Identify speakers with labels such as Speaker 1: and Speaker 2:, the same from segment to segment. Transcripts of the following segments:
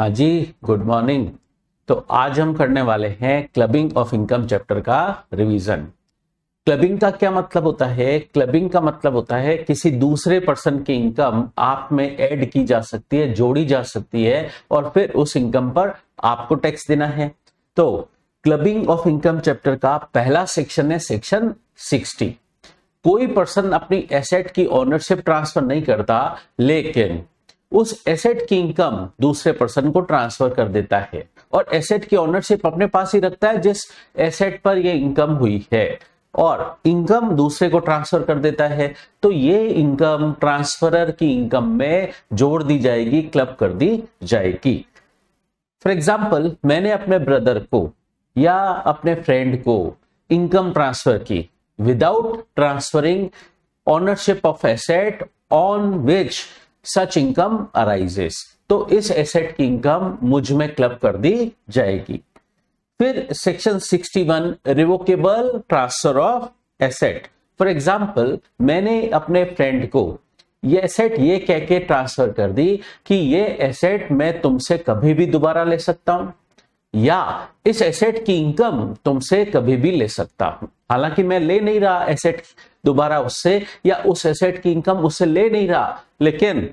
Speaker 1: हाँ जी good morning तो आज हम करने वाले हैं क्लबिंग ऑफ इनकम चैप्टर का रिवीजन क्लबिंग का क्या मतलब होता है क्लबिंग का मतलब होता है किसी दूसरे पर्सन की इनकम आप में ऐड की जा सकती है जोड़ी जा सकती है और फिर उस इनकम पर आपको टैक्स देना है तो क्लबिंग ऑफ इनकम चैप्टर का पहला सेक्शन है सेक्शन सिक्सटी कोई पर्सन अपनी एसेट की ओनरशिप ट्रांसफर नहीं करता लेकिन उस एसेट की इनकम दूसरे पर्सन को ट्रांसफर कर देता है और एसेट की ओनरशिप अपने पास ही रखता है जिस एसेट पर यह इनकम हुई है और इनकम दूसरे को ट्रांसफर कर देता है तो ये इनकम ट्रांसफरर की इनकम हम्म। में जोड़ दी जाएगी क्लब कर दी जाएगी फॉर एग्जाम्पल मैंने अपने ब्रदर को या अपने फ्रेंड को इनकम ट्रांसफर की without transferring ownership of asset on which such income arises तो इस एसेट की इनकम मुझ में क्लब कर दी जाएगी फिर section 61 revocable transfer of asset for example मैंने अपने फ्रेंड को ये एसेट ये कह के ट्रांसफर कर दी कि ये एसेट मैं तुमसे कभी भी दोबारा ले सकता हूं या इस एसेट की इनकम तुमसे कभी भी ले सकता हूं हालांकि मैं ले नहीं रहा एसेट दोबारा उससे या उस एसेट की इनकम उससे ले नहीं रहा लेकिन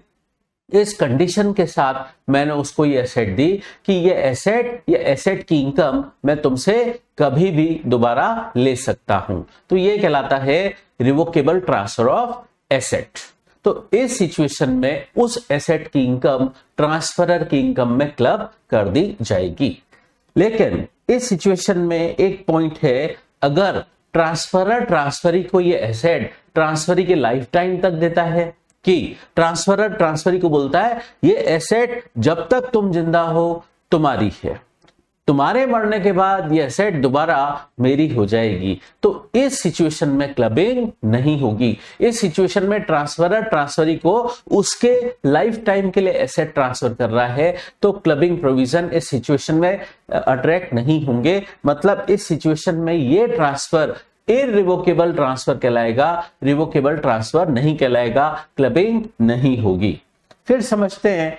Speaker 1: इस कंडीशन के साथ मैंने उसको ये एसेट दी कि ये एसेट या एसेट की इनकम मैं तुमसे कभी भी दोबारा ले सकता हूं तो ये कहलाता है रिवोकेबल ट्रांसफर ऑफ एसेट तो इस सिचुएशन में उस एसेट की इनकम ट्रांसफरर की इनकम में क्लब कर दी जाएगी लेकिन इस सिचुएशन में एक पॉइंट है अगर ट्रांसफरर ट्रांसफरी को ये एसेट ट्रांसफरी के लाइफ टाइम तक देता है कि ट्रांसफरर ट्रांसफरी को बोलता है ये एसेट जब तक तुम जिंदा हो तुम्हारी है तुम्हारे मरने के बाद यह सेट दोबारा मेरी हो जाएगी तो इस सिचुएशन में क्लबिंग नहीं होगी इस सिचुएशन में ट्रांसफरर ट्रांसफरी को उसके लाइफ टाइम के लिए एसेट ट्रांसफर कर रहा है तो क्लबिंग प्रोविजन इस सिचुएशन में अट्रैक्ट नहीं होंगे मतलब इस सिचुएशन में ये ट्रांसफर इरिवोकेबल ट्रांसफर कहलाएगा रिवोकेबल ट्रांसफर नहीं कहलाएगा क्लबिंग नहीं होगी फिर समझते हैं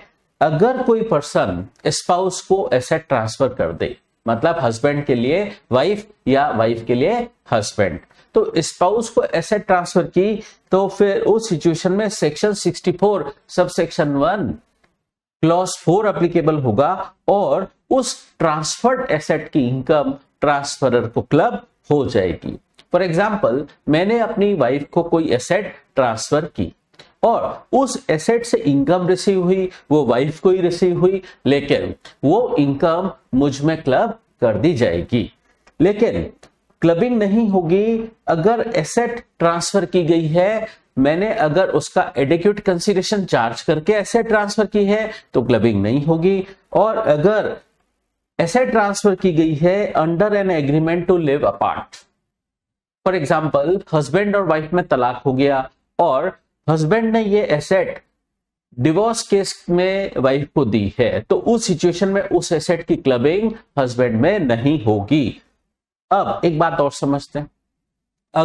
Speaker 1: अगर कोई पर्सन स्पाउस को एसेट ट्रांसफर कर दे मतलब हस्बैंड के लिए वाइफ या वाइफ के लिए हस्बैंड तो स्पाउस को एसेट ट्रांसफर की तो फिर उस सिचुएशन में section 64 sub section one clause four applicable होगा और उस ट्रांसफर्ड एसेट की इनकम ट्रांसफरर को क्लब हो जाएगी फॉर एग्जाम्पल मैंने अपनी वाइफ को कोई एसेट ट्रांसफर की और उस एसेट से इनकम रिसीव हुई वो वाइफ को ही रिसीव हुई लेकिन वो इनकम मुझ में क्लब कर दी जाएगी लेकिन क्लबिंग नहीं होगी अगर एसेट ट्रांसफर की गई है मैंने अगर उसका एडिक्यूट कंसिडरेशन चार्ज करके एसेट ट्रांसफर की है तो क्लबिंग नहीं होगी और अगर एसेट ट्रांसफर की गई है under an agreement to live apart for example husband और वाइफ में तलाक हो गया और हस्बैंड ने ये एसेट डिवोर्स केस में वाइफ को दी है तो उस सिचुएशन में उस एसेट की क्लबिंग हस्बैंड में नहीं होगी अब एक बात और समझते हैं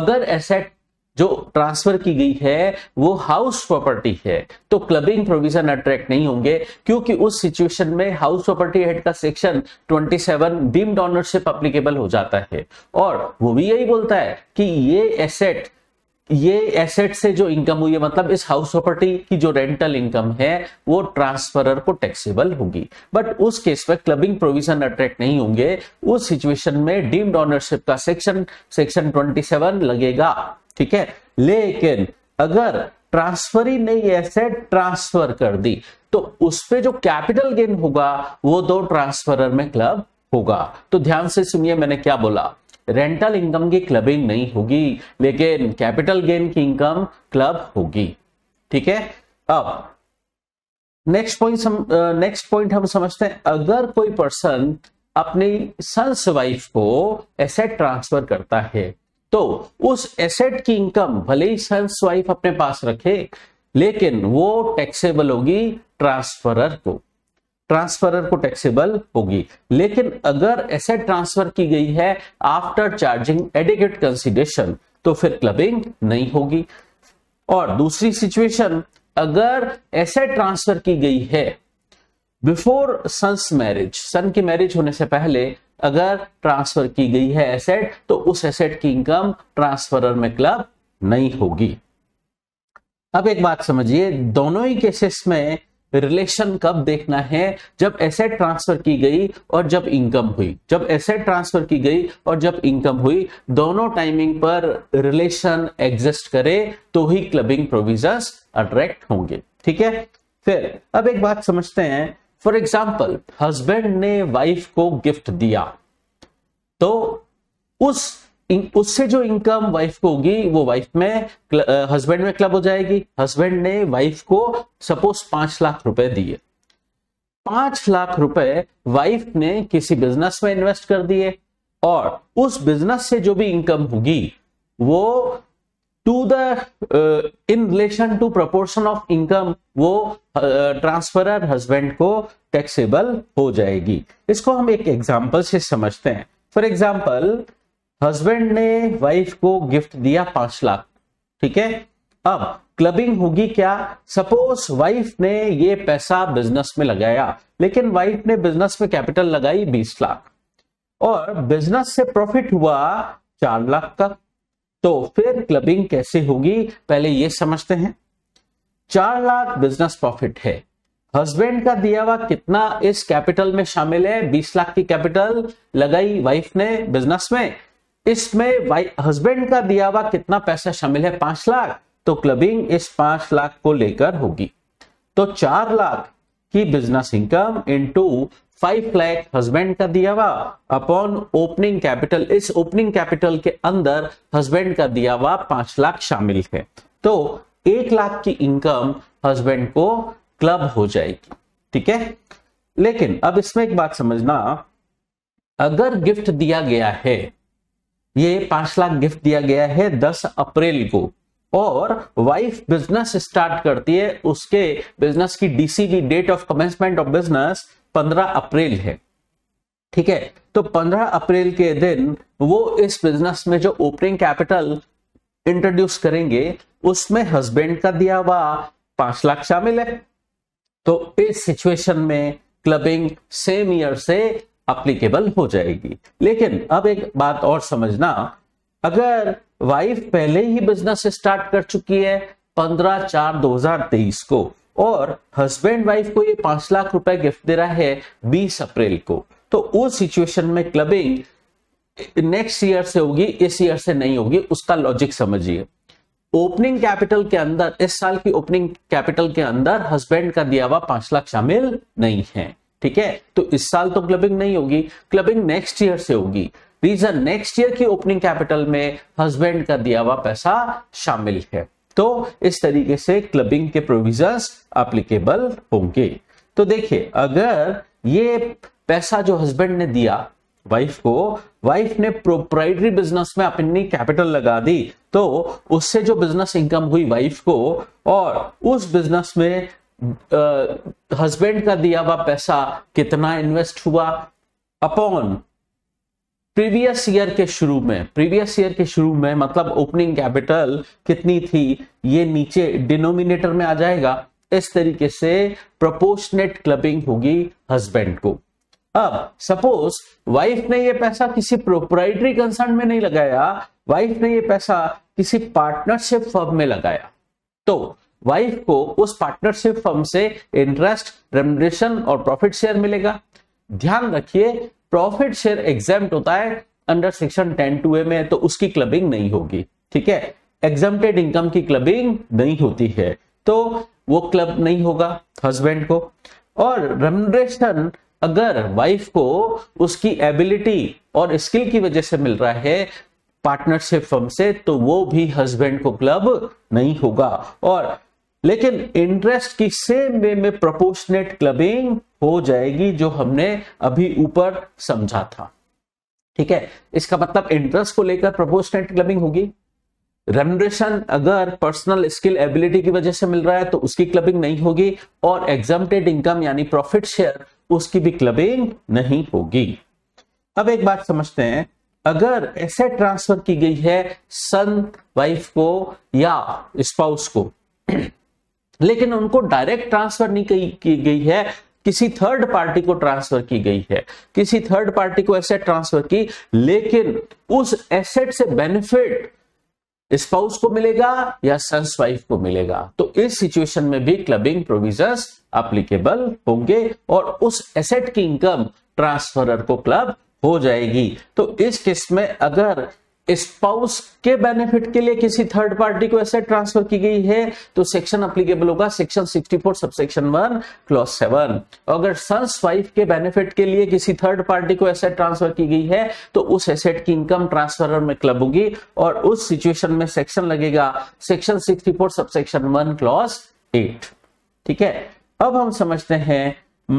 Speaker 1: अगर एसेट जो ट्रांसफर की गई है वो हाउस प्रॉपर्टी है तो क्लबिंग प्रोविजन अट्रैक्ट नहीं होंगे क्योंकि उस सिचुएशन में हाउस प्रॉपर्टी एक्ट का सेक्शन 27 डीम्ड ऑनरशिप अप्लीकेबल हो जाता है और वो भी यही बोलता है कि ये एसेट ये एसेट से जो इनकम हुई है मतलब इस हाउस प्रॉपर्टी की जो रेंटल इनकम है वो ट्रांसफरर को टैक्सेबल होगी बट उस केस में क्लबिंग प्रोविजन अट्रैक्ट नहीं होंगे उस सिचुएशन में डीम्ड ऑनरशिप का सेक्शन सेक्शन 27 लगेगा ठीक है लेकिन अगर ट्रांसफरी ने नहीं एसेट ट्रांसफर कर दी तो उस जो कैपिटल गेन होगा वो दो ट्रांसफरर में क्लब होगा तो ध्यान से सुनिए मैंने क्या बोला रेंटल इनकम की क्लबिंग नहीं होगी लेकिन कैपिटल गेन की इनकम क्लब होगी ठीक है अब नेक्स्ट पॉइंट नेक्स्ट पॉइंट हम समझते हैं अगर कोई पर्सन अपनी सन्स वाइफ को एसेट ट्रांसफर करता है तो उस एसेट की इनकम भले ही सन्स वाइफ अपने पास रखे लेकिन वो टैक्सेबल होगी ट्रांसफरर को ट्रांसफरर को टैक्सेबल होगी लेकिन अगर एसेट ट्रांसफर की गई है आफ्टर चार्जिंग एडिकेट कंसिडेशन तो फिर क्लबिंग नहीं होगी और दूसरी सिचुएशन अगर एसेट ट्रांसफर की गई है बिफोर सन्स मैरिज सन की मैरिज होने से पहले अगर ट्रांसफर की गई है एसेट तो उस एसेट की इनकम ट्रांसफरर में क्लब नहीं होगी अब एक बात समझिए दोनों ही केसेस में रिलेशन कब देखना है जब एसेट ट्रांसफर की गई और जब इनकम हुई जब एसेट ट्रांसफर की गई और जब इनकम हुई दोनों टाइमिंग पर रिलेशन एग्जिस्ट करे तो ही क्लबिंग प्रोविजंस अट्रैक्ट होंगे ठीक है फिर अब एक बात समझते हैं फॉर एग्जाम्पल हस्बैंड ने वाइफ को गिफ्ट दिया तो उस उससे जो इनकम वाइफ को होगी वो वाइफ में हस्बैंड में क्लब हो जाएगी हस्बैंड ने वाइफ को सपोज पांच लाख रुपए दिए पांच लाख रुपए वाइफ ने किसी बिजनेस में इन्वेस्ट कर दिए और उस बिजनेस से जो भी इनकम होगी वो to the in relation to proportion of income वो ट्रांसफर uh, हस्बैंड को टैक्सेबल हो जाएगी इसको हम एक एग्जाम्पल से समझते हैं फॉर एग्जाम्पल हस्बैंड ने वाइफ को गिफ्ट दिया पांच लाख ठीक है अब क्लबिंग होगी क्या सपोज वाइफ ने ये पैसा बिजनेस में लगाया लेकिन वाइफ ने बिजनेस में कैपिटल लगाई बीस लाख और बिजनेस से प्रॉफिट हुआ चार लाख का तो फिर क्लबिंग कैसे होगी पहले ये समझते हैं चार लाख बिजनेस प्रॉफिट है हस्बैंड का दिया हुआ कितना इस कैपिटल में शामिल है बीस लाख की कैपिटल लगाई वाइफ ने बिजनेस में इसमें वाइफ हस्बैंड का दिया हुआ कितना पैसा शामिल है पांच लाख तो क्लबिंग इस पांच लाख को लेकर होगी तो चार लाख की business income into five lakh husband का दिया हुआ अपॉन ओपनिंग कैपिटल इस ओपनिंग कैपिटल के अंदर हस्बैंड का दिया हुआ पांच लाख शामिल है तो एक लाख की इनकम हस्बैंड को क्लब हो जाएगी ठीक है लेकिन अब इसमें एक बात समझना अगर गिफ्ट दिया गया है ये पांच लाख गिफ्ट दिया गया है दस अप्रैल को और वाइफ बिजनेस स्टार्ट करती है उसके बिजनेस की डीसी की date of commencement of business पंद्रह अप्रैल है ठीक है तो पंद्रह अप्रैल के दिन वो इस बिजनेस में जो ओपनिंग कैपिटल इंट्रोड्यूस करेंगे उसमें हस्बैंड का दिया हुआ पांच लाख शामिल है तो इस सिचुएशन में क्लबिंग सेम ईयर से अप्लीकेबल हो जाएगी लेकिन अब एक बात और समझना अगर वाइफ पहले ही बिजनेस स्टार्ट कर चुकी है पंद्रह चार दो हजार तेईस को और हस्बैंड वाइफ को ये पांच लाख रुपए गिफ्ट दे रहा है बीस अप्रैल को तो उस सिचुएशन में क्लबिंग नेक्स्ट ईयर से होगी इस ईयर से नहीं होगी उसका लॉजिक समझिए ओपनिंग कैपिटल के अंदर इस साल की ओपनिंग कैपिटल के अंदर हस्बैंड का दिया हुआ पांच लाख शामिल नहीं है ठीक है तो इस साल तो क्लबिंग नहीं होगी क्लबिंग नेक्स्ट ईयर से होगी रीजन नेक्स्ट ईयर की ओपनिंग कैपिटल में हस्बैंड का दिया हुआ पैसा शामिल है तो इस तरीके से क्लबिंग के प्रोविजन एप्लीकेबल होंगे तो देखिए अगर ये पैसा जो हस्बैंड ने दिया वाइफ को वाइफ ने प्रोप्राइटरी बिजनेस में अपनी कैपिटल लगा दी तो उससे जो बिजनेस इनकम हुई वाइफ को और उस बिजनेस में हस्बैंड का दिया हुआ पैसा कितना इन्वेस्ट हुआ अपॉन प्रीवियस ईयर के शुरू में प्रीवियस ईयर के शुरू में मतलब ओपनिंग कैपिटल कितनी थी ये नीचे डिनोमिनेटर में आ जाएगा इस तरीके से प्रोपोर्शनेट क्लबिंग होगी हस्बैंड को अब सपोज वाइफ ने ये पैसा किसी प्रोपराइटरी कंसर्न में नहीं लगाया वाइफ ने ये पैसा किसी पार्टनरशिप फर्म में लगाया तो वाइफ को उस पार्टनरशिप फर्म से इंटरेस्ट रेमेशन और प्रॉफिट शेयर मिलेगा ध्यान रखिए प्रॉफिट शेयर एग्जाम होता है under section ten two A में तो उसकी क्लबिंग नहीं होगी ठीक है एग्जाम्प्टेड इनकम की क्लबिंग नहीं होती है तो वो क्लब नहीं होगा हस्बैंड को और रेमेशन अगर वाइफ को उसकी एबिलिटी और स्किल की वजह से मिल रहा है पार्टनरशिप फर्म से तो वो भी हस्बैंड को क्लब नहीं होगा और लेकिन इंटरेस्ट की सेम वे में प्रोपोर्शनेट क्लबिंग हो जाएगी जो हमने अभी ऊपर समझा था ठीक है इसका मतलब इंटरेस्ट को लेकर प्रोपोर्शनेट क्लबिंग होगी रेमरेशन अगर पर्सनल स्किल एबिलिटी की वजह से मिल रहा है तो उसकी क्लबिंग नहीं होगी और एग्जामेड इनकम यानी प्रॉफिट शेयर उसकी भी क्लबिंग नहीं होगी अब एक बात समझते हैं अगर ऐसे ट्रांसफर की गई है सन वाइफ को या स्पाउस को लेकिन उनको डायरेक्ट ट्रांसफर नहीं की गई है किसी थर्ड पार्टी को ट्रांसफर की गई है किसी थर्ड पार्टी को एसेट ट्रांसफर की लेकिन उस एसेट से बेनिफिट स्पाउस को मिलेगा या सन्स वाइफ को मिलेगा तो इस सिचुएशन में भी क्लबिंग प्रोविजंस अप्लीकेबल होंगे और उस एसेट की इनकम ट्रांसफरर को क्लब हो जाएगी तो इस केस में अगर स्पाउस के बेनिफिट के लिए किसी थर्ड पार्टी को एसेट ट्रांसफर की गई है तो सेक्शन अप्लीकेबल होगा section 64 sub section one clause seven अगर सन्स वाइफ के बेनिफिट के लिए किसी थर्ड पार्टी को एसेट ट्रांसफर की गई है तो उस एसेट की इनकम ट्रांसफर में क्लब होगी और उस सिचुएशन में सेक्शन लगेगा section sixty four sub one clause eight ठीक है अब हम समझते हैं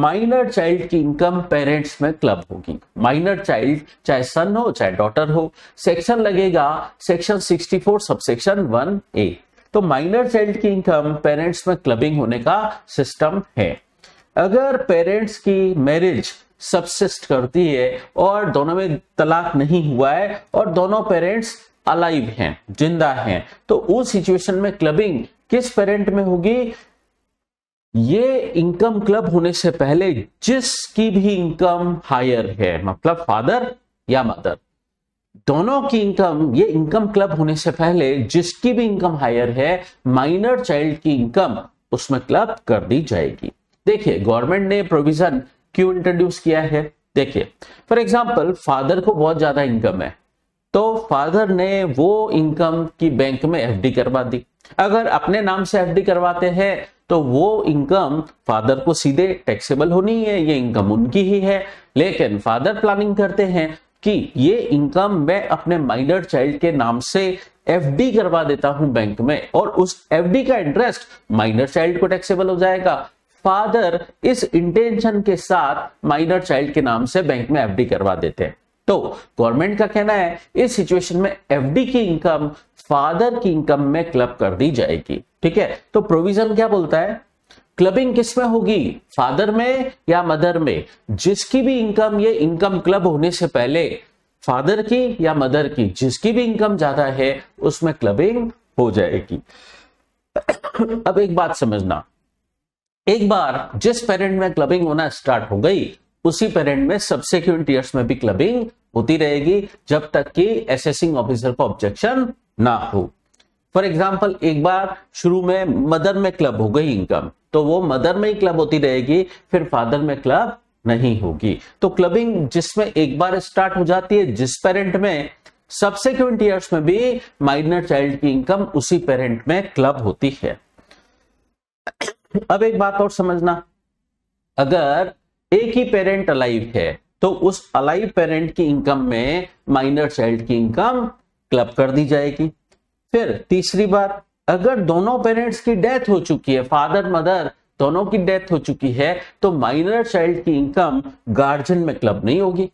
Speaker 1: माइनर चाइल्ड की इनकम पेरेंट्स में क्लब होगी माइनर चाइल्ड चाहे सन हो चाहे डॉटर हो सेक्शन लगेगा सेक्शन 64 सबसेक्शन 1 ए तो माइनर चाइल्ड की इनकम पेरेंट्स में क्लबिंग होने का सिस्टम है अगर पेरेंट्स की मैरिज सबसिस्ट करती है और दोनों में तलाक नहीं हुआ है और दोनों पेरेंट्स अलाइव हैं जिंदा हैं तो उस सिचुएशन में क्लबिंग किस पेरेंट में होगी ये इनकम क्लब होने से पहले जिसकी भी इनकम हायर है मतलब फादर या मदर दोनों की इनकम ये इनकम क्लब होने से पहले जिसकी भी इनकम हायर है माइनर चाइल्ड की इनकम उसमें क्लब कर दी जाएगी देखिए गवर्नमेंट ने प्रोविजन क्यों इंट्रोड्यूस किया है देखिए फॉर एग्जाम्पल फादर को बहुत ज्यादा इनकम है तो फादर ने वो इनकम की बैंक में एफडी करवा दी अगर अपने नाम से एफडी करवाते हैं तो वो इनकम फादर को सीधे टैक्सेबल होनी है ये इनकम उनकी ही है लेकिन फादर प्लानिंग करते हैं कि ये इनकम मैं अपने माइनर चाइल्ड के नाम से एफडी करवा देता हूं बैंक में और उस एफडी का इंटरेस्ट माइनर चाइल्ड को टैक्सेबल हो जाएगा फादर इस इंटेंशन के साथ माइनर चाइल्ड के नाम से बैंक में एफडी करवा देते हैं तो गवर्नमेंट का कहना है इस सिचुएशन में एफडी की इनकम फादर की इनकम में क्लब कर दी जाएगी ठीक है तो प्रोविजन क्या बोलता है क्लबिंग किस में होगी फादर में या मदर में जिसकी भी इनकम ये इनकम क्लब होने से पहले फादर की या मदर की जिसकी भी इनकम ज्यादा है उसमें क्लबिंग हो जाएगी अब एक बात समझना एक बार जिस पेरेंट में क्लबिंग होना स्टार्ट हो गई उसी पेरेंट में सब्सिक्वेंट ईयर्स में भी क्लबिंग होती रहेगी जब तक कि एसेसिंग ऑफिसर को ऑब्जेक्शन ना हो फॉर एग्जाम्पल एक बार शुरू में मदर में क्लब हो गई इनकम तो वो मदर में ही क्लब होती रहेगी फिर फादर में क्लब नहीं होगी तो क्लबिंग जिसमें एक बार स्टार्ट हो जाती है जिस पेरेंट में सब्सिक्वेंट ईयर्स में भी माइनर चाइल्ड की इनकम उसी पेरेंट में क्लब होती है अब एक बात और समझना अगर एक ही पेरेंट अलाइव है तो उस अलाइव पेरेंट की इनकम में माइनर चाइल्ड की इनकम क्लब कर दी जाएगी फिर तीसरी बात अगर दोनों पेरेंट्स की डेथ हो चुकी है फादर मदर दोनों की डेथ हो चुकी है तो माइनर चाइल्ड की इनकम गार्जियन में क्लब नहीं होगी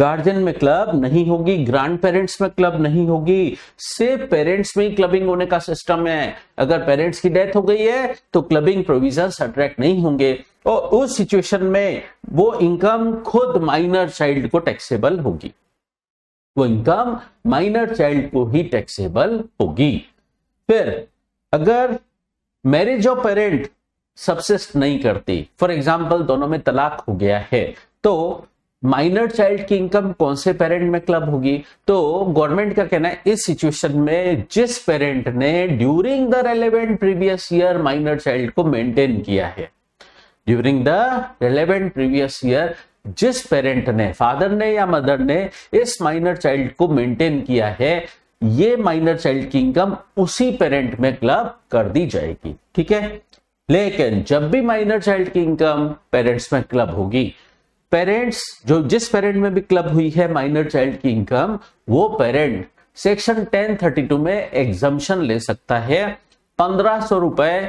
Speaker 1: गार्जियन में क्लब नहीं होगी ग्रैंड पेरेंट्स में क्लब नहीं होगी सिर्फ पेरेंट्स में ही क्लबिंग होने का सिस्टम है अगर पेरेंट्स की डेथ हो गई है तो क्लबिंग प्रोविजन अट्रैक्ट नहीं होंगे और उस सिचुएशन में वो इनकम खुद माइनर चाइल्ड को टैक्सेबल होगी वो इनकम माइनर चाइल्ड को ही टैक्सेबल होगी फिर अगर मैरिज ऑफ पेरेंट सबसिस्ट नहीं करती फॉर एग्जाम्पल दोनों में तलाक हो गया है तो माइनर चाइल्ड की इनकम कौन से पेरेंट में क्लब होगी तो गवर्नमेंट का कहना है इस सिचुएशन में जिस पेरेंट ने during the relevant previous year minor child को मेंटेन किया है during the relevant previous year जिस पेरेंट ने फादर ने या मदर ने इस माइनर चाइल्ड को मेंटेन किया है ये माइनर चाइल्ड की इनकम उसी पेरेंट में क्लब कर दी जाएगी ठीक है लेकिन जब भी माइनर चाइल्ड की इनकम पेरेंट्स में क्लब होगी पेरेंट्स जो जिस पेरेंट में भी क्लब हुई है माइनर चाइल्ड की इनकम वो पेरेंट सेक्शन 1032 में एग्जम्पन ले सकता है पंद्रह सौ रुपए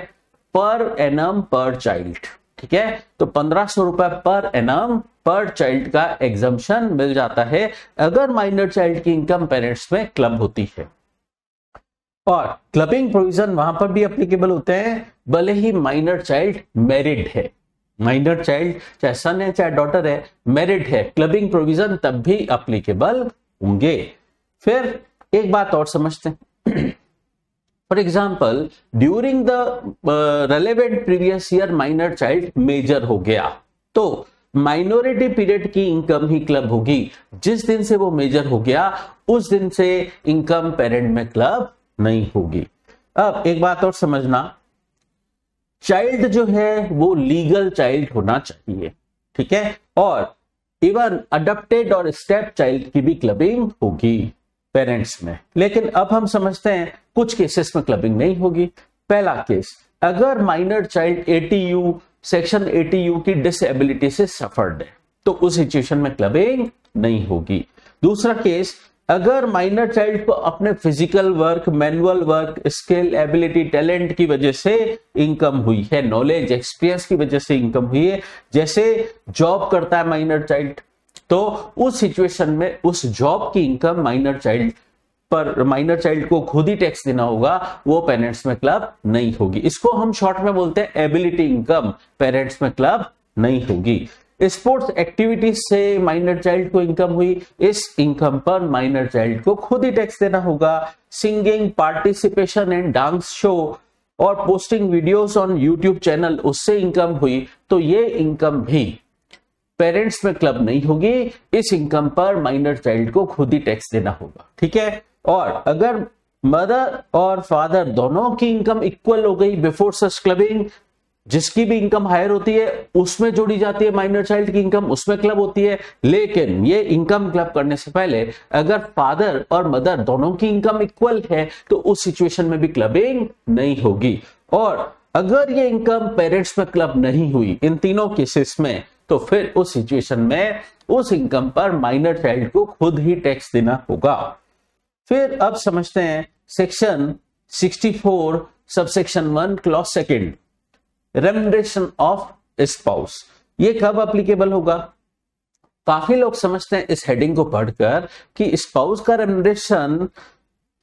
Speaker 1: पर एनम पर चाइल्ड ठीक है तो पंद्रह सौ रुपए पर एनम पर चाइल्ड का एग्जामेशन मिल जाता है अगर माइनर चाइल्ड की इनकम पेरेंट्स में क्लब होती है और क्लबिंग प्रोविजन वहां पर भी अप्लीकेबल होते हैं भले ही माइनर चाइल्ड मैरिड है माइनर चाइल्ड चाहे सन है चाहे डॉटर है मैरिड है क्लबिंग प्रोविजन तब भी अप्लीकेबल होंगे फिर एक बात और समझते हैं For example, during the uh, relevant previous year minor child major हो गया तो माइनॉरिटी पीरियड की इनकम ही क्लब होगी जिस दिन से वो मेजर हो गया उस दिन से इनकम पेरेंट में क्लब नहीं होगी अब एक बात और समझना चाइल्ड जो है वो लीगल चाइल्ड होना चाहिए ठीक है और इवन अडप्टेड और स्टेप चाइल्ड की भी क्लबिंग होगी पेरेंट्स में लेकिन अब हम समझते हैं कुछ केसेस में क्लबिंग नहीं होगी पहला केस अगर minor child eighty U section eighty U की डिसेबिलिटी से सफर्ड है तो उस सिचुएशन में क्लबिंग नहीं होगी दूसरा केस अगर माइनर चाइल्ड को अपने physical work manual work skill ability talent की वजह से इनकम हुई है नॉलेज एक्सपीरियंस की वजह से इनकम हुई है जैसे जॉब करता है माइनर चाइल्ड तो उस सिचुएशन में उस जॉब की इनकम माइनर चाइल्ड पर माइनर चाइल्ड को खुद ही टैक्स देना होगा वो पेरेंट्स में क्लब नहीं होगी इसको हम शॉर्ट में बोलते हैं एबिलिटी इनकम पेरेंट्स में क्लब नहीं होगी स्पोर्ट्स एक्टिविटीज से माइनर चाइल्ड को इनकम हुई इस इनकम पर माइनर चाइल्ड को खुद ही टैक्स देना होगा singing participation and dance show और posting videos on YouTube channel उससे इनकम हुई तो ये इनकम भी पेरेंट्स में क्लब नहीं होगी इस इनकम पर माइनर चाइल्ड को खुद ही टैक्स देना होगा ठीक है और अगर मदर और फादर दोनों की इनकम इक्वल हो गई बिफोर सच क्लबिंग जिसकी भी इनकम हायर होती है उसमें जोड़ी जाती है माइनर चाइल्ड की इनकम उसमें क्लब होती है लेकिन ये इनकम क्लब करने से पहले अगर फादर और मदर दोनों की इनकम इक्वल है तो उस सिचुएशन में भी क्लबिंग नहीं होगी और अगर ये इनकम पेरेंट्स में क्लब नहीं हुई इन तीनों केसेस में तो फिर उस सिचुएशन में उस इनकम पर माइनर चाइल्ड को खुद ही टैक्स देना होगा फिर अब समझते हैं section 64 four subsection one clause second remuneration of spouse ये कब अप्लीकेबल होगा काफी लोग समझते हैं इस हेडिंग को पढ़कर कि स्पाउस का रेमेशन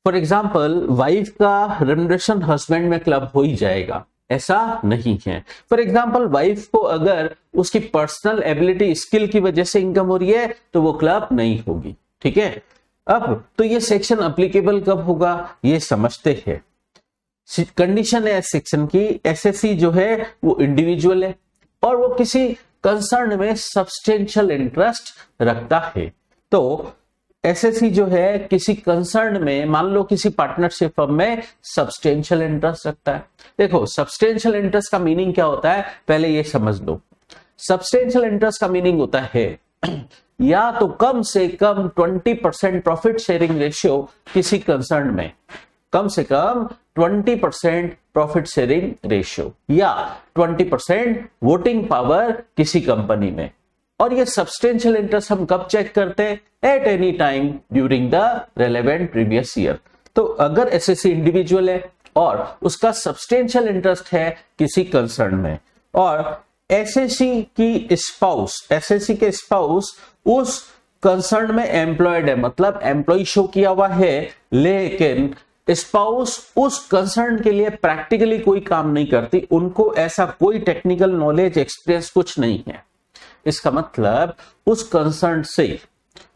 Speaker 1: फॉर एग्जाम्पल वाइफ का रेमेशन हस्बैंड में क्लब हो ही जाएगा ऐसा नहीं है फॉर एग्जाम्पल वाइफ को अगर उसकी पर्सनल एबिलिटी स्किल की वजह से इनकम हो रही है तो वो क्लब नहीं होगी ठीक है अब तो ये सेक्शन अप्लीकेबल कब होगा ये समझते हैं कंडीशन है सेक्शन की एसएससी जो है वो इंडिविजुअल है और वो किसी कंसर्न में सब्सटेंशियल इंटरेस्ट रखता है तो एसएससी जो है किसी कंसर्न में मान लो किसी पार्टनरशिप फर्म में सब्सटेंशियल इंटरेस्ट रखता है देखो सब्सटेंशियल इंटरेस्ट का मीनिंग क्या होता है पहले ये समझ लो सब्सटेंशियल इंटरेस्ट का मीनिंग होता है या तो कम से कम 20 परसेंट प्रॉफिट शेयरिंग रेशियो किसी कंसर्न में कम से कम 20 परसेंट प्रॉफिट शेयरिंग रेशियो या 20 परसेंट वोटिंग पावर किसी कंपनी में और ये सब्सटेंशियल इंटरेस्ट हम कब चेक करते हैं at any time during the relevant previous year तो अगर एसएससी इंडिविजुअल है और उसका सब्सटेंशियल इंटरेस्ट है किसी कंसर्न में और एसएससी की स्पाउस एसएससी के स्पाउस उस कंसर्न में एम्प्लॉयड है मतलब एम्प्लॉय शो किया हुआ है लेकिन स्पाउस उस कंसर्न के लिए प्रैक्टिकली कोई काम नहीं करती उनको ऐसा कोई टेक्निकल नॉलेज एक्सपीरियंस कुछ नहीं है इसका मतलब उस कंसर्न से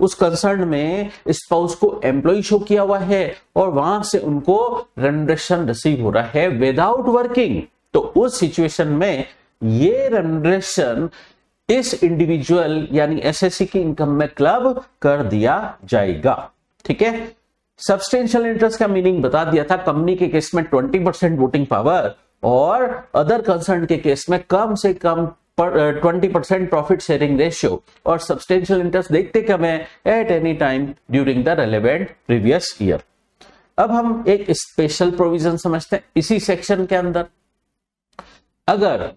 Speaker 1: उस कंसर्न में स्पाउस को एम्प्लॉय शो किया हुआ है और वहां से उनको रेमडेशन रिसीव हो रहा है विदाउट वर्किंग तो उस सिचुएशन में ये रेमुनरेशन इस इंडिविजुअल यानी एसएससी की इनकम में क्लब कर दिया जाएगा ठीक है सब्सटेंशियल इंटरेस्ट का मीनिंग बता दिया था कंपनी के केस में 20 परसेंट वोटिंग पावर और अदर कंसर्न के केस में कम से कम twenty percent profit sharing ratio और सब्सटेंशियल इंटरेस्ट देखते कम है at any time during the relevant previous year अब हम एक स्पेशल प्रोविजन समझते हैं इसी सेक्शन के अंदर अगर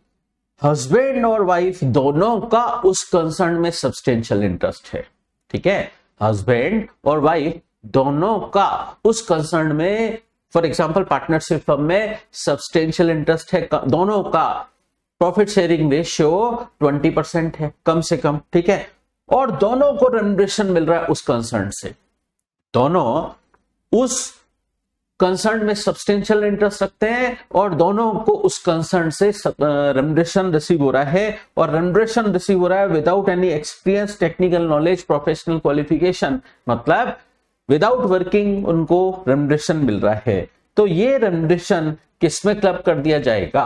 Speaker 1: हस्बैंड और वाइफ दोनों का उस कंसर्न में सब्सटेंशियल इंटरेस्ट है ठीक है हस्बैंड और वाइफ दोनों का उस कंसर्न में फॉर एग्जाम्पल पार्टनरशिप फर्म में सब्सटेंशियल इंटरेस्ट है दोनों का प्रॉफिट शेयरिंग रेशियो 20 परसेंट है कम से कम ठीक है और दोनों को रेमुनरेशन मिल रहा है उस कंसर्न से दोनों उस कंसर्न में सब्सटेंशियल इंटरेस्ट रखते हैं और दोनों को उस कंसर्न से रेमडेशन रिसीव हो रहा है और रेमडेशन रिसीव हो रहा है without any experience technical knowledge professional qualification मतलब विदाउट वर्किंग उनको रेमडेशन मिल रहा है तो ये रेमडेशन किसमें क्लब कर दिया जाएगा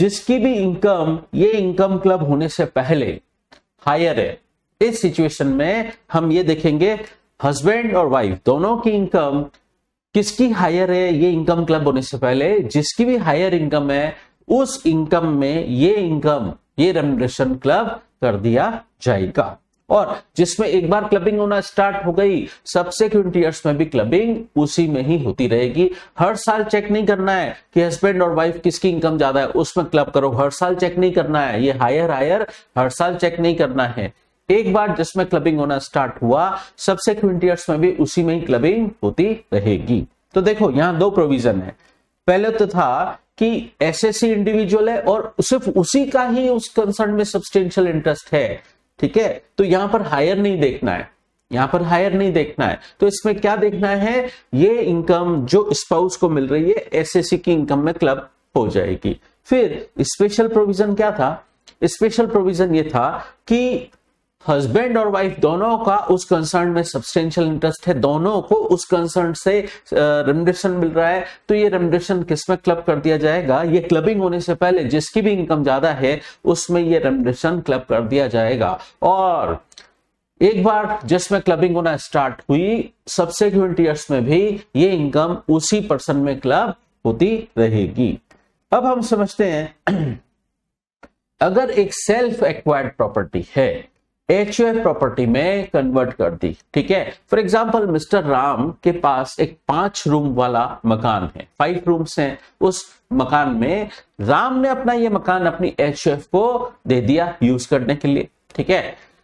Speaker 1: जिसकी भी इनकम ये इनकम क्लब होने से पहले हायर है इस सिचुएशन में हम ये देखेंगे हस्बैंड और वाइफ दोनों की इनकम किसकी हायर है ये इनकम क्लब होने से पहले जिसकी भी हायर इनकम है उस इनकम में ये इनकम ये रेमेशन क्लब कर दिया जाएगा और जिसमें एक बार क्लबिंग होना स्टार्ट हो गई क्विंट ईयर्स में भी क्लबिंग उसी में ही होती रहेगी हर साल चेक नहीं करना है कि हस्बैंड और वाइफ किसकी इनकम ज्यादा है उसमें क्लब करो हर साल चेक नहीं करना है ये हायर हायर हर साल चेक नहीं करना है एक बार जिसमें क्लबिंग होना स्टार्ट हुआ सबसे क्विंटियर्स में भी उसी में ही क्लबिंग होती रहेगी तो देखो यहां दो प्रोविजन है पहले तो था कि एसएससी इंडिविजुअल है और सिर्फ उसी का ही उस कंसर्न में सब्सटेंशियल इंटरेस्ट है ठीक है तो यहां पर हायर नहीं देखना है यहां पर हायर नहीं देखना है तो इसमें क्या देखना है ये इनकम जो स्पाउस को मिल रही है एसएससी की इनकम में क्लब हो जाएगी फिर स्पेशल प्रोविजन क्या था स्पेशल प्रोविजन ये था कि हस्बैंड और वाइफ दोनों का उस कंसर्न में सब्सटेंशियल इंटरेस्ट है दोनों को उस कंसर्न से रेमडेशन मिल रहा है तो ये रेमडेशन किसमें क्लब कर दिया जाएगा ये क्लबिंग होने से पहले जिसकी भी इनकम ज्यादा है उसमें ये रेमडेशन क्लब कर दिया जाएगा और एक बार जिसमें क्लबिंग होना स्टार्ट हुई सबसे ईयर्स में भी ये इनकम उसी पर्सन में क्लब होती रहेगी अब हम समझते हैं अगर एक सेल्फ एक्वायर्ड प्रॉपर्टी है एच प्रॉपर्टी में कन्वर्ट कर दी ठीक है फॉर एग्जाम्पल मिस्टर राम के पास एक पांच रूम वाला मकान है फाइव रूम्स हैं उस मकान में राम ने अपना ये मकान अपनी एच को दे दिया यूज करने के लिए ठीक है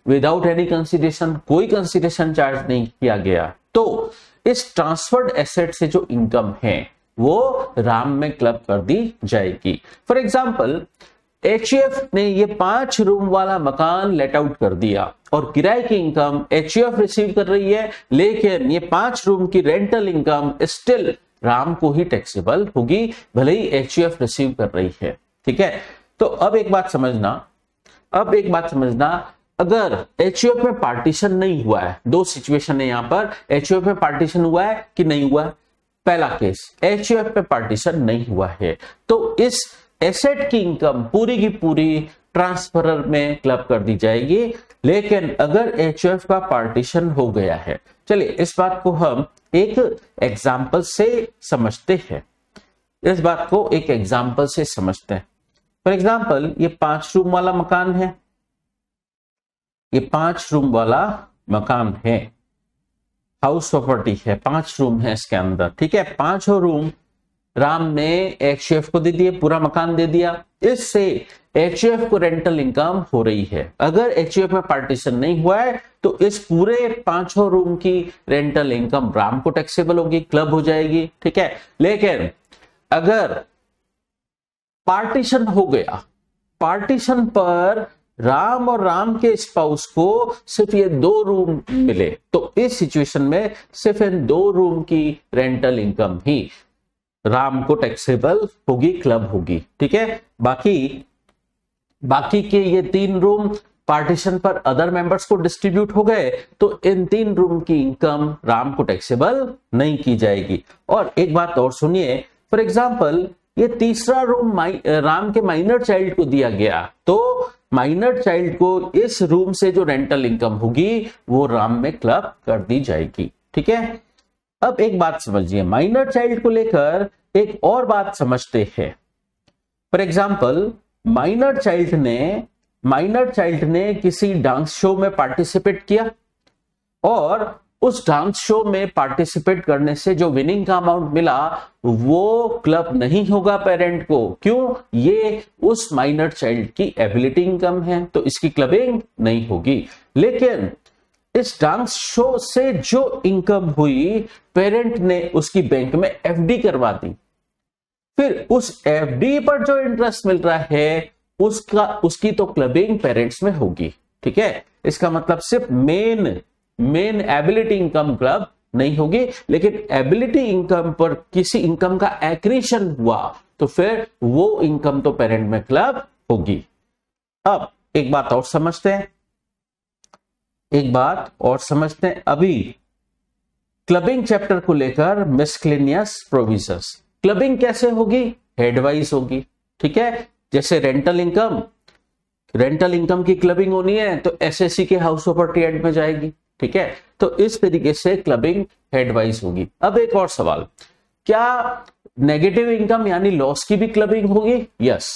Speaker 1: विदाउट एनी कंसिडरेशन कोई कंसिडरेशन चार्ज नहीं किया गया तो इस ट्रांसफर्ड एसेट से जो इनकम है वो राम में क्लब कर दी जाएगी फॉर एग्जाम्पल एच ने ये पांच रूम वाला मकान लेट आउट कर दिया और किराए की इनकम एच रिसीव कर रही है लेकिन ये पांच रूम की रेंटल इनकम स्टिल राम को ही टैक्सेबल होगी भले ही एच रिसीव कर रही है ठीक है तो अब एक बात समझना अब एक बात समझना अगर एच में पार्टीशन नहीं हुआ है दो सिचुएशन है यहां पर एच में पार्टीशन हुआ है कि नहीं हुआ है पहला केस एच में पार्टीशन नहीं हुआ है तो इस एसेट की इनकम पूरी की पूरी ट्रांसफरर में क्लब कर दी जाएगी लेकिन अगर एच का पार्टीशन हो गया है चलिए इस बात को हम एक एग्जाम्पल से समझते हैं इस बात को एक एग्जाम्पल से समझते हैं फॉर एग्जाम्पल ये पांच रूम वाला मकान है ये पांच रूम वाला मकान है हाउस प्रॉपर्टी है पांच रूम है इसके अंदर ठीक है पांचों रूम राम ने एक्सएफ को दे दिया पूरा मकान दे दिया इससे एक्सएफ को रेंटल इनकम हो रही है अगर एक्सएफ में पार्टीशन नहीं हुआ है तो इस पूरे पांचों रूम की रेंटल इनकम राम को टैक्सेबल होगी क्लब हो जाएगी ठीक है लेकिन अगर पार्टीशन हो गया पार्टीशन पर राम और राम के स्पाउस को सिर्फ ये दो रूम मिले तो इस सिचुएशन में सिर्फ इन दो रूम की रेंटल इनकम ही राम को टैक्सेबल होगी क्लब होगी ठीक है बाकी बाकी के ये तीन रूम पार्टीशन पर अदर मेंबर्स को डिस्ट्रीब्यूट हो गए तो इन तीन रूम की इनकम राम को टैक्सेबल नहीं की जाएगी और एक बात और सुनिए फॉर एग्जाम्पल ये तीसरा रूम राम के माइनर चाइल्ड को दिया गया तो माइनर चाइल्ड को इस रूम से जो रेंटल इनकम होगी वो राम में क्लब कर दी जाएगी ठीक है अब एक बात समझिए माइनर चाइल्ड को लेकर एक और बात समझते हैं फॉर एग्जाम्पल माइनर चाइल्ड ने माइनर चाइल्ड ने किसी डांस शो में पार्टिसिपेट किया और उस डांस शो में पार्टिसिपेट करने से जो विनिंग का अमाउंट मिला वो क्लब नहीं होगा पेरेंट को क्यों ये उस माइनर चाइल्ड की एबिलिटी इनकम है तो इसकी क्लबिंग नहीं होगी लेकिन इस डांस शो से जो इनकम हुई पेरेंट ने उसकी बैंक में एफडी करवा दी फिर उस एफडी पर जो इंटरेस्ट मिल रहा है उसका उसकी तो क्लबिंग पेरेंट्स में होगी ठीक है इसका मतलब सिर्फ main main ability income club नहीं होगी लेकिन एबिलिटी इनकम पर किसी इनकम का एक्रीशन हुआ तो फिर वो इनकम तो पेरेंट में क्लब होगी अब एक बात और समझते हैं एक बात और समझते हैं अभी क्लबिंग चैप्टर को लेकर मिसक्लिनियस प्रोविजंस क्लबिंग कैसे होगी हेडवाइज होगी ठीक है जैसे रेंटल इनकम रेंटल इनकम की क्लबिंग होनी है तो एसएससी के हाउस प्रॉपर्टी एक्ट में जाएगी ठीक है तो इस तरीके से क्लबिंग हेडवाइज होगी अब एक और सवाल क्या नेगेटिव इनकम यानी लॉस की भी क्लबिंग होगी यस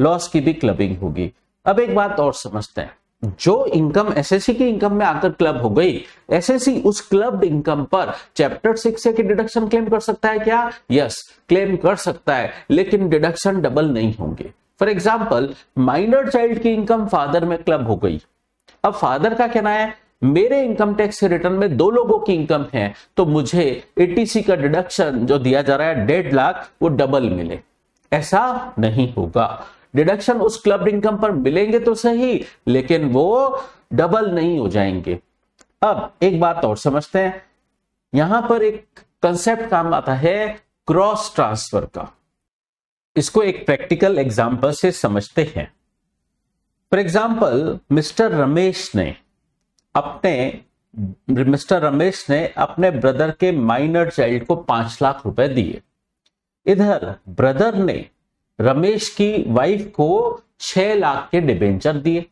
Speaker 1: लॉस की भी क्लबिंग होगी अब एक बात और समझते हैं जो इनकम एसएससी की इनकम में आकर क्लब हो गई एसएससी उस क्लब इनकम पर चैप्टर सिक्स की डिडक्शन क्लेम कर सकता है क्या यस yes, क्लेम कर सकता है लेकिन डिडक्शन डबल नहीं होंगे फॉर एग्जाम्पल माइनर चाइल्ड की इनकम फादर में क्लब हो गई अब फादर का कहना है मेरे इनकम टैक्स के रिटर्न में दो लोगों की इनकम है तो मुझे एटीसी का डिडक्शन जो दिया जा रहा है डेढ़ लाख वो डबल मिले ऐसा नहीं होगा डिडक्शन उस क्लब इनकम पर मिलेंगे तो सही लेकिन वो डबल नहीं हो जाएंगे अब एक बात और समझते हैं यहां पर एक कंसेप्ट काम आता है क्रॉस ट्रांसफर का इसको एक प्रैक्टिकल एग्जाम्पल से समझते हैं फॉर एग्जाम्पल मिस्टर रमेश ने अपने मिस्टर रमेश ने अपने ब्रदर के माइनर चाइल्ड को पांच लाख रुपए दिए इधर ब्रदर ने रमेश की वाइफ को छह लाख के डिबेंचर दिए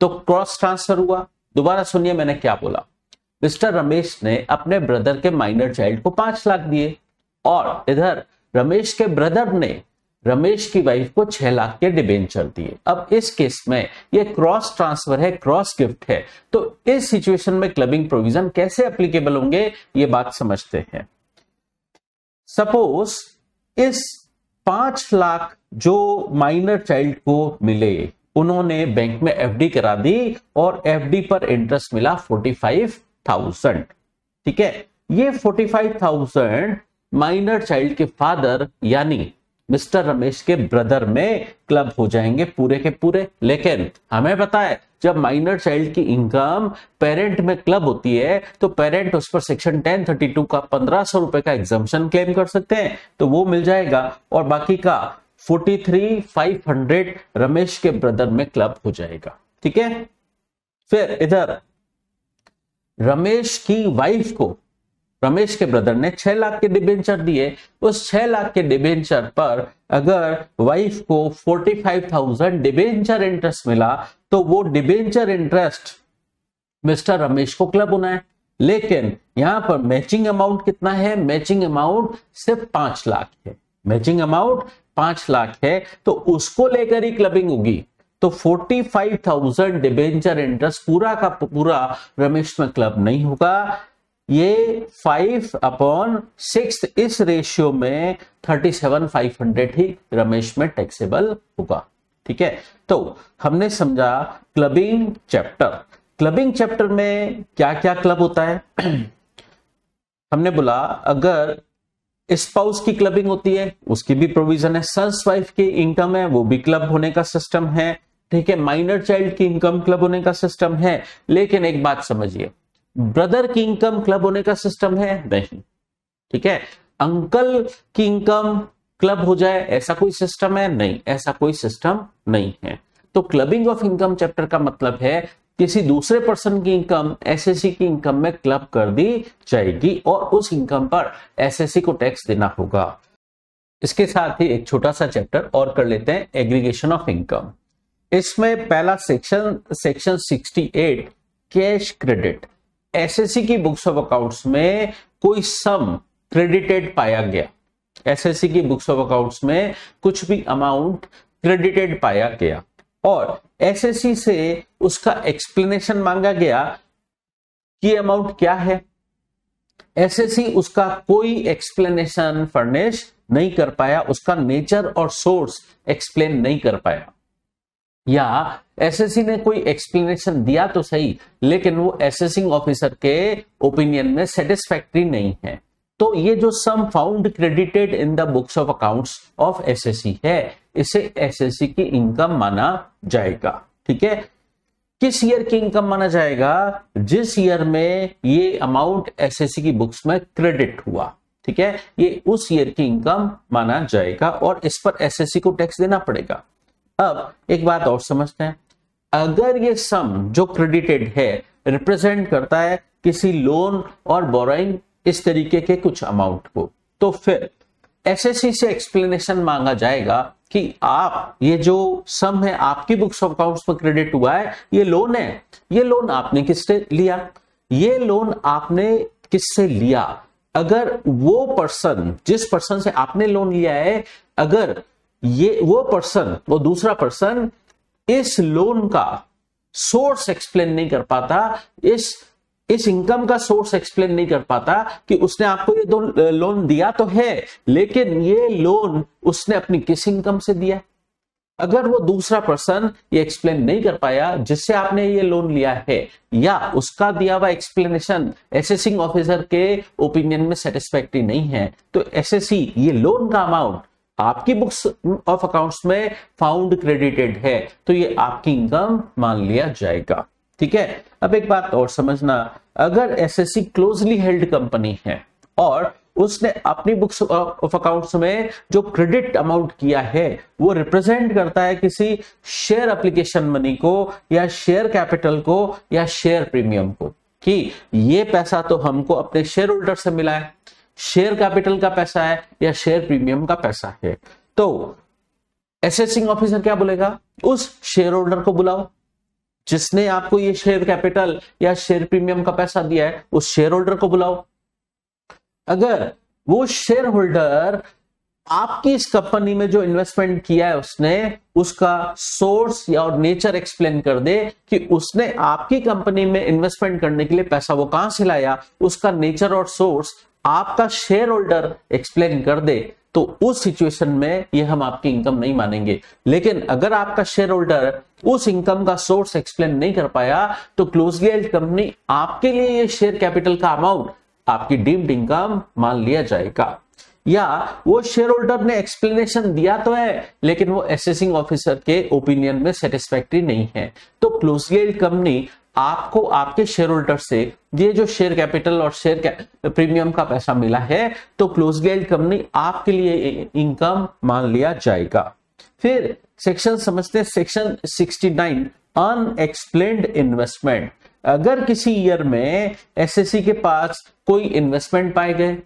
Speaker 1: तो क्रॉस ट्रांसफर हुआ दोबारा सुनिए मैंने क्या बोला मिस्टर रमेश ने अपने ब्रदर के माइनर चाइल्ड को पांच लाख दिए और इधर रमेश के ब्रदर ने रमेश की वाइफ को छह लाख के डिबेंचर दिए अब इस केस में ये क्रॉस ट्रांसफर है क्रॉस गिफ्ट है तो इस सिचुएशन में क्लबिंग प्रोविजन कैसे अप्लीकेबल होंगे ये बात समझते हैं सपोज इस पांच लाख जो माइनर चाइल्ड को मिले उन्होंने बैंक में एफडी करा दी और एफडी पर इंटरेस्ट मिला फोर्टी फाइव थाउजेंड ठीक है ये forty five thousand minor child के फादर यानी मिस्टर रमेश के ब्रदर में क्लब हो जाएंगे पूरे के पूरे लेकिन हमें पता है जब माइनर चाइल्ड की इनकम पेरेंट में क्लब होती है तो पेरेंट उस पर सेक्शन 1032 का पंद्रह सौ रुपए का एग्जामेशन क्लेम कर सकते हैं तो वो मिल जाएगा और बाकी का 43500 रमेश के ब्रदर में क्लब हो जाएगा ठीक है फिर इधर रमेश की वाइफ को रमेश के ब्रदर ने छह लाख के डिबेंचर दिए उस छह लाख के डिबेंचर पर अगर वाइफ को forty five thousand debenture interest मिला तो वो डिबेंचर इंटरेस्ट मिस्टर रमेश को क्लब बनाए लेकिन यहां पर मैचिंग अमाउंट कितना है मैचिंग अमाउंट सिर्फ पांच लाख है मैचिंग अमाउंट पांच लाख है तो उसको लेकर ही क्लबिंग होगी तो 45,000 डिबेंचर इंटरेस्ट पूरा का पूरा रमेश में क्लब नहीं होगा ये फाइव अपॉन सिक्स इस रेशियो में थर्टी सेवन फाइव हंड्रेड ही रमेश में टैक्सेबल होगा ठीक है तो हमने समझा क्लबिंग चैप्टर क्लबिंग चैप्टर में क्या क्या क्लब होता है हमने बोला अगर स्पाउस की क्लबिंग होती है उसकी भी प्रोविजन है सन्स वाइफ की इनकम है वो भी क्लब होने का सिस्टम है ठीक है माइनर चाइल्ड की इनकम क्लब होने का सिस्टम है लेकिन एक बात समझिए ब्रदर की इनकम क्लब होने का सिस्टम है नहीं ठीक है अंकल की इनकम क्लब हो जाए ऐसा कोई सिस्टम है नहीं ऐसा कोई सिस्टम नहीं है तो क्लबिंग ऑफ इनकम चैप्टर का मतलब है किसी दूसरे पर्सन की इनकम एसएससी की इनकम में क्लब कर दी जाएगी और उस इनकम पर एसएससी को टैक्स देना होगा इसके साथ ही एक छोटा सा चैप्टर और कर लेते हैं एग्रीगेशन ऑफ इनकम इसमें पहला section section 68 cash credit assessee की बुक्स ऑफ अकाउंट्स में कोई सम क्रेडिटेड पाया गया एसएससी की बुक्स ऑफ अकाउंट्स में कुछ भी अमाउंट क्रेडिटेड पाया गया और एसएससी से उसका एक्सप्लेनेशन मांगा गया कि अमाउंट क्या है एसएससी उसका कोई एक्सप्लेनेशन फर्निश नहीं कर पाया उसका नेचर और सोर्स एक्सप्लेन नहीं कर पाया या एसएससी ने कोई एक्सप्लेनेशन दिया तो सही लेकिन वो एसेसिंग ऑफिसर के ओपिनियन में सेटिस्फैक्ट्री नहीं है तो ये जो sum found credited in the books of accounts of assessee है इसे एसएससी की इनकम माना जाएगा ठीक है किस ईयर की इनकम माना जाएगा जिस ईयर में ये अमाउंट एसएससी की बुक्स में क्रेडिट हुआ ठीक है ये उस ईयर की इनकम माना जाएगा और इस पर एसएससी को टैक्स देना पड़ेगा अब एक बात और समझते हैं अगर ये सम जो क्रेडिटेड है रिप्रेजेंट करता है किसी लोन और बोराइंग इस तरीके के कुछ अमाउंट को तो फिर एसएससी से एक्सप्लेनेशन मांगा जाएगा कि आप ये जो सम है आपकी बुक्स ऑफ अकाउंट्स में क्रेडिट हुआ है ये लोन है ये लोन आपने किससे लिया ये लोन आपने किससे लिया अगर वो पर्सन जिस पर्सन से आपने लोन लिया है अगर ये वो पर्सन वो दूसरा पर्सन इस लोन का सोर्स एक्सप्लेन नहीं कर पाता इस इस इनकम का सोर्स एक्सप्लेन नहीं कर पाता कि उसने आपको ये दो लोन दिया तो है लेकिन ये लोन उसने अपनी किस इनकम से दिया अगर वो दूसरा पर्सन ये एक्सप्लेन नहीं कर पाया जिससे आपने ये लोन लिया है या उसका दिया हुआ एक्सप्लेनेशन एसेसिंग ऑफिसर के ओपिनियन में सेटिस्फैक्ट्री नहीं है तो एसएससी ये लोन का अमाउंट आपकी बुक्स ऑफ अकाउंट्स में फाउंड क्रेडिटेड है तो ये आपकी इनकम मान लिया जाएगा ठीक है अब एक बात और समझना अगर एसएससी क्लोजली हेल्ड कंपनी है और उसने अपनी बुक्स ऑफ अकाउंट्स में जो क्रेडिट अमाउंट किया है वो रिप्रेजेंट करता है किसी शेयर एप्लीकेशन मनी को या शेयर कैपिटल को या शेयर प्रीमियम को कि ये पैसा तो हमको अपने शेयर होल्डर से मिला है शेयर कैपिटल का पैसा है या शेयर प्रीमियम का पैसा है तो एसेसिंग ऑफिसर क्या बोलेगा उस शेयर होल्डर को बुलाओ जिसने आपको ये शेयर कैपिटल या शेयर प्रीमियम का पैसा दिया है उस शेयर होल्डर को बुलाओ अगर वो शेयर होल्डर आपकी इस कंपनी में जो इन्वेस्टमेंट किया है उसने उसका सोर्स या और नेचर एक्सप्लेन कर दे कि उसने आपकी कंपनी में इन्वेस्टमेंट करने के लिए पैसा वो कहां से लाया उसका नेचर और सोर्स आपका शेयर होल्डर एक्सप्लेन कर दे तो उस सिचुएशन में ये हम आपकी इनकम नहीं मानेंगे लेकिन अगर आपका शेयर होल्डर उस इनकम का सोर्स एक्सप्लेन नहीं कर पाया तो क्लोजली एल्ड कंपनी आपके लिए ये शेयर कैपिटल का अमाउंट आपकी डीम्ड इनकम मान लिया जाएगा या वो शेयर होल्डर ने एक्सप्लेनेशन दिया तो है लेकिन वो एसेसिंग ऑफिसर के ओपिनियन में सेटिस्फैक्ट्री नहीं है तो क्लोजली एल्ड कंपनी आपको आपके शेयर होल्डर से ये जो शेयर कैपिटल और शेयर प्रीमियम का पैसा मिला है तो क्लोज गेल्ड कंपनी आपके लिए इनकम मान लिया जाएगा फिर सेक्शन समझते हैं सेक्शन 69 अनएक्सप्लेन्ड इन्वेस्टमेंट अगर किसी ईयर में एसएससी के पास कोई इन्वेस्टमेंट पाए गए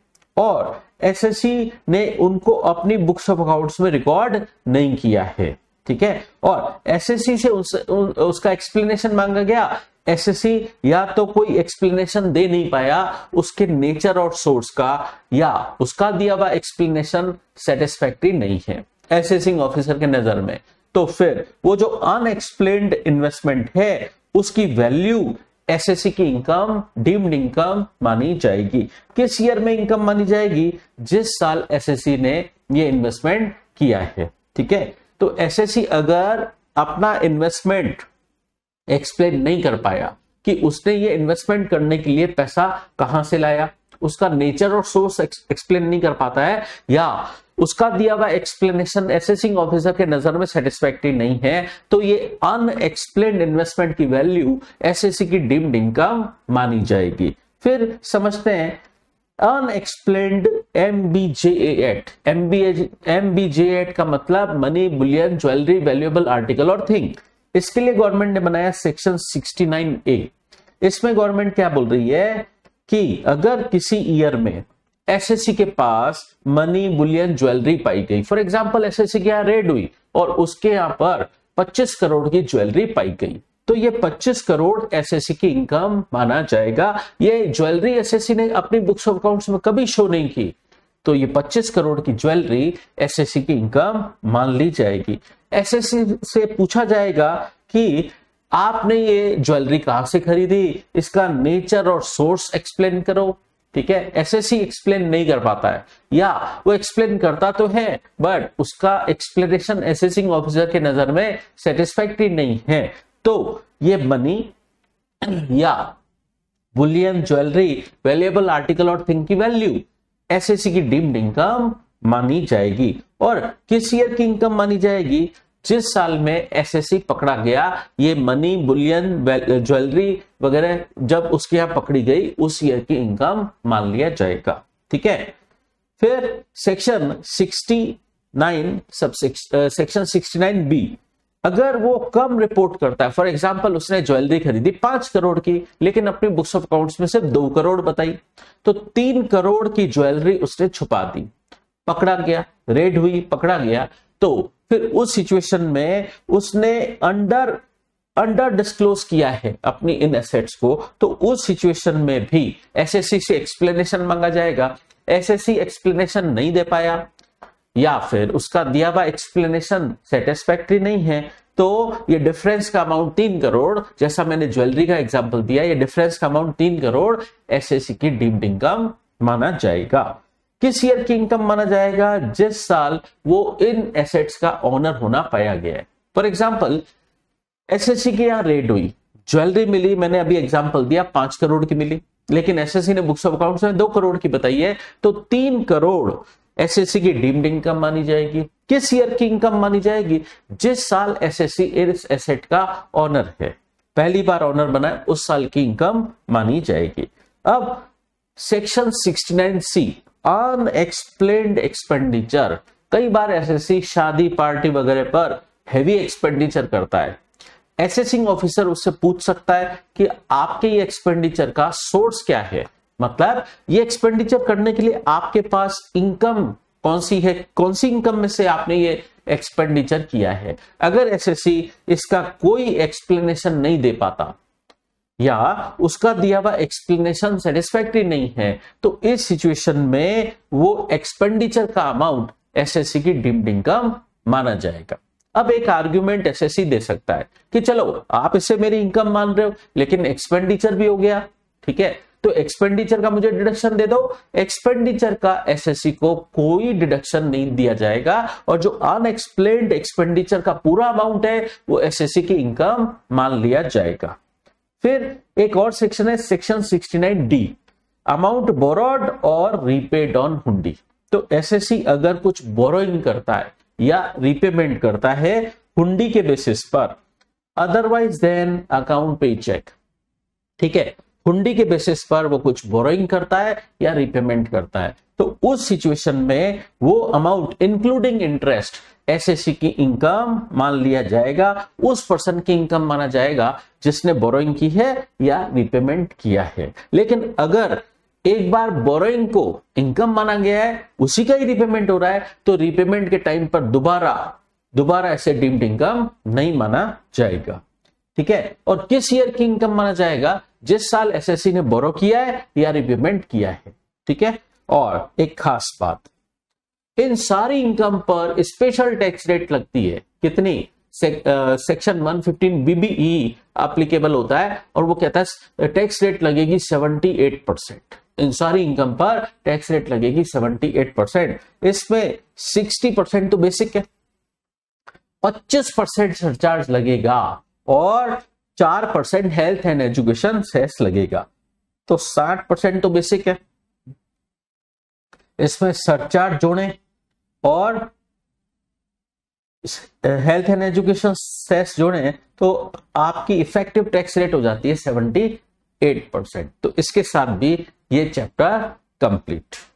Speaker 1: और एसएससी ने उनको अपनी बुक्स ऑफ अकाउंट्स में रिकॉर्ड नहीं किया है ठीक है और एसएससी से उस, उ, उसका एक्सप्लेनेशन मांगा गया एसएससी या तो कोई एक्सप्लेनेशन दे नहीं पाया उसके नेचर और सोर्स का या उसका दिया हुआ एक्सप्लेनेशन सेटिस्फैक्ट्री नहीं है एसेसिंग ऑफिसर के नजर में तो फिर वो जो अनएक्सप्लेन इन्वेस्टमेंट है उसकी वैल्यू एसएससी की इनकम डीम्ड इनकम मानी जाएगी किस ईयर में इनकम मानी जाएगी जिस साल एसएससी ने ये इन्वेस्टमेंट किया है ठीक है तो एसएससी अगर अपना इन्वेस्टमेंट एक्सप्लेन नहीं कर पाया कि उसने ये इन्वेस्टमेंट करने के लिए पैसा कहां से लाया उसका नेचर और सोर्स एक्सप्लेन नहीं कर पाता है या उसका दिया हुआ एक्सप्लेनेशन एसेसिंग ऑफिसर के नजर में सेटिस्फैक्ट्री नहीं है तो ये अनएक्सप्लेन इन्वेस्टमेंट की वैल्यू एसएससी की डीम्ड इनकम मानी जाएगी फिर समझते हैं unexplained M B J eight M B M B J eight का मतलब money bullion jewellery valuable article और थिंग इसके लिए गवर्नमेंट ने बनाया सेक्शन 69 ए इसमें गवर्नमेंट क्या बोल रही है कि अगर किसी ईयर में एसएससी के पास मनी बुलियन ज्वेलरी पाई गई फॉर एग्जाम्पल एसएससी के यहाँ रेड हुई और उसके यहां पर 25 करोड़ की ज्वेलरी पाई गई तो ये 25 करोड़ एसएससी की इनकम माना जाएगा ये ज्वेलरी एसएससी ने अपनी बुक्स ऑफ अकाउंट्स में कभी शो नहीं की तो ये 25 करोड़ की ज्वेलरी एसएससी की इनकम मान ली जाएगी एसएससी से पूछा जाएगा कि आपने ये ज्वेलरी कहां से खरीदी इसका नेचर और सोर्स एक्सप्लेन करो ठीक है एसएससी एक्सप्लेन नहीं कर पाता है या वो एक्सप्लेन करता तो है बट उसका एक्सप्लेनेशन एसेसिंग ऑफिसर के नजर में सेटिस्फैक्ट्री नहीं है तो ये मनी या बुलियन ज्वेलरी वेल्युएबल आर्टिकल और थिंग की वैल्यू एसएससी की डीम्ड इनकम मानी जाएगी और किस ईयर की इनकम मानी जाएगी जिस साल में एसएससी पकड़ा गया ये मनी बुलियन ज्वेलरी वगैरह जब उसके यहां पकड़ी गई उस ईयर की इनकम मान लिया जाएगा ठीक है फिर सेक्शन 69 सब सेक्शन 69 बी अगर वो कम रिपोर्ट करता है फॉर एग्जाम्पल उसने ज्वेलरी खरीदी पांच करोड़ की लेकिन अपनी बुक्स ऑफ अकाउंट्स में सिर्फ दो करोड़ बताई तो तीन करोड़ की ज्वेलरी उसने छुपा दी पकड़ा गया रेड हुई पकड़ा गया तो फिर उस सिचुएशन में उसने अंडर अंडर डिस्क्लोज किया है अपनी इन एसेट्स को तो उस सिचुएशन में भी एसएससी से एक्सप्लेनेशन मांगा जाएगा एसएससी एक्सप्लेनेशन नहीं दे पाया या फिर उसका दिया हुआ एक्सप्लेनेशन सेटिस्फैक्ट्री नहीं है तो ये डिफरेंस का अमाउंट तीन करोड़ जैसा मैंने ज्वेलरी का एग्जाम्पल दिया ये डिफरेंस का अमाउंट तीन करोड़ एसएससी की डीम्ड इनकम माना जाएगा किस ईयर की इनकम माना जाएगा जिस साल वो इन एसेट्स का ऑनर होना पाया गया है फॉर एग्जाम्पल एसएससी की यहां रेड हुई ज्वेलरी मिली मैंने अभी एग्जाम्पल दिया पांच करोड़ की मिली लेकिन एसएससी ने बुक्स ऑफ अकाउंट्स में दो करोड़ की बताई है तो तीन करोड़ एसएससी की डीम्ड इनकम मानी जाएगी किस ईयर की इनकम मानी जाएगी जिस साल एसएससी एस एसेट का ऑनर है पहली बार ऑनर बनाए उस साल की इनकम मानी जाएगी अब सेक्शन 69 सी अनएक्सप्लेन एक्सपेंडिचर कई बार एसएससी शादी पार्टी वगैरह पर हैवी एक्सपेंडिचर करता है एसेसिंग ऑफिसर उससे पूछ सकता है कि आपके ये एक्सपेंडिचर का सोर्स क्या है मतलब ये एक्सपेंडिचर करने के लिए आपके पास इनकम कौन सी है कौन सी इनकम में से आपने ये एक्सपेंडिचर किया है अगर एसएससी इसका कोई एक्सप्लेनेशन नहीं दे पाता या उसका दिया हुआ एक्सप्लेनेशन सेटिस्फैक्ट्री नहीं है तो इस सिचुएशन में वो एक्सपेंडिचर का अमाउंट एसएससी की डिम्ड इनकम माना जाएगा अब एक आर्ग्यूमेंट एसएससी दे सकता है कि चलो आप इसे मेरी इनकम मान रहे हो लेकिन एक्सपेंडिचर भी हो गया ठीक है तो एक्सपेंडिचर का मुझे डिडक्शन दे दो एक्सपेंडिचर का एसएससी को कोई डिडक्शन नहीं दिया जाएगा और जो अनएक्सप्लेन एक्सपेंडिचर का पूरा अमाउंट है वो एसएससी की इनकम मान लिया जाएगा फिर एक और सेक्शन है सेक्शन 69 डी अमाउंट बोरोड और रीपेड ऑन हुंडी तो एसएससी अगर कुछ बोरोइंग करता है या रिपेमेंट करता है हुंडी के बेसिस पर otherwise than account payee cheque ठीक है हुंडी के बेसिस पर वो कुछ बोरोइंग करता है या रिपेमेंट करता है तो उस सिचुएशन में वो अमाउंट इंक्लूडिंग इंटरेस्ट एसएससी की इनकम मान लिया जाएगा उस पर्सन की इनकम माना जाएगा जिसने बोरोइंग की है या रिपेमेंट किया है लेकिन अगर एक बार बोरोइंग को इनकम माना गया है उसी का ही रिपेमेंट हो रहा है तो रिपेमेंट के टाइम पर दोबारा दोबारा ऐसे डीम्ड इनकम नहीं माना जाएगा ठीक है और किस ईयर की इनकम माना जाएगा जिस साल एसएससी ने बोरो किया है या रिपेमेंट किया है ठीक है और एक खास बात इन सारी इनकम पर स्पेशल टैक्स रेट लगती है कितनी section one fifteen BBE applicable होता है और वो कहता है टैक्स रेट लगेगी सेवेंटी एट परसेंट इन सारी इनकम पर टैक्स रेट लगेगी 78 परसेंट इसमें 60 परसेंट तो बेसिक है 25 परसेंट सरचार्ज लगेगा और चार percent health and education cess लगेगा तो साठ परसेंट तो बेसिक है इसमें सरचार्ज जोड़े और हेल्थ एंड एजुकेशन सेस जोड़े तो आपकी इफेक्टिव टैक्स रेट हो जाती है सेवेंटी एट परसेंट तो इसके साथ भी ये चैप्टर कंप्लीट